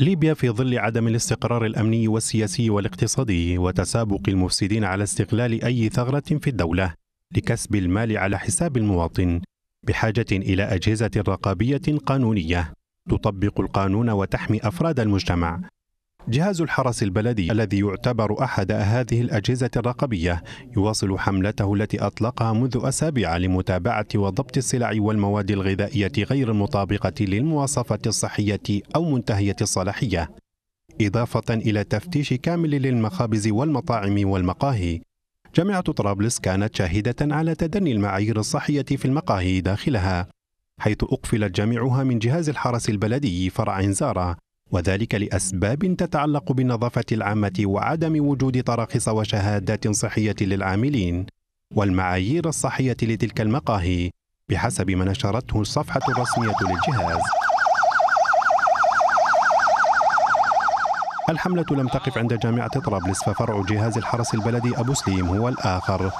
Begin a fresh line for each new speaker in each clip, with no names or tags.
ليبيا في ظل عدم الاستقرار الامني والسياسي والاقتصادي وتسابق المفسدين على استغلال اي ثغره في الدوله لكسب المال على حساب المواطن بحاجه الى اجهزه رقابيه قانونيه تطبق القانون وتحمي افراد المجتمع جهاز الحرس البلدي الذي يعتبر أحد هذه الأجهزة الرقبية يواصل حملته التي أطلقها منذ أسابيع لمتابعة وضبط السلع والمواد الغذائية غير المطابقة للمواصفات الصحية أو منتهية الصلاحية إضافة إلى تفتيش كامل للمخابز والمطاعم والمقاهي جامعة طرابلس كانت شاهدة على تدني المعايير الصحية في المقاهي داخلها حيث أقفلت جميعها من جهاز الحرس البلدي فرع زارة وذلك لأسباب تتعلق بالنظافة العامة وعدم وجود تراخيص وشهادات صحية للعاملين والمعايير الصحية لتلك المقاهي بحسب ما نشرته الصفحة الرسمية للجهاز الحملة لم تقف عند جامعة طرابلس ففرع جهاز الحرس البلدي أبو سليم هو الآخر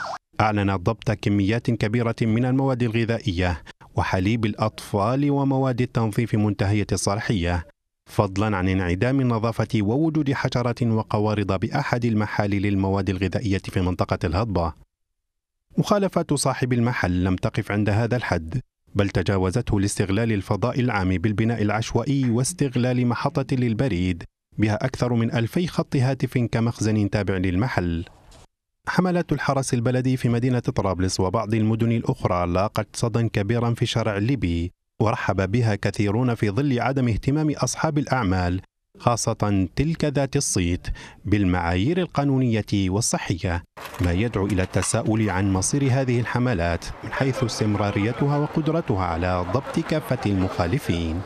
أعلن ضبط كميات كبيرة من المواد الغذائية وحليب الأطفال ومواد التنظيف منتهية الصلاحية فضلا عن انعدام النظافة ووجود حشرات وقوارض بأحد المحال المواد الغذائية في منطقة الهضبة. مخالفة صاحب المحل لم تقف عند هذا الحد، بل تجاوزته لاستغلال الفضاء العام بالبناء العشوائي واستغلال محطة للبريد بها أكثر من ألفي خط هاتف كمخزن تابع للمحل حملات الحرس البلدي في مدينة طرابلس وبعض المدن الأخرى لاقت صدى كبيرا في الشارع الليبي ورحب بها كثيرون في ظل عدم اهتمام أصحاب الأعمال خاصة تلك ذات الصيت بالمعايير القانونية والصحية ما يدعو إلى التساؤل عن مصير هذه الحملات من حيث استمراريتها وقدرتها على ضبط كافة المخالفين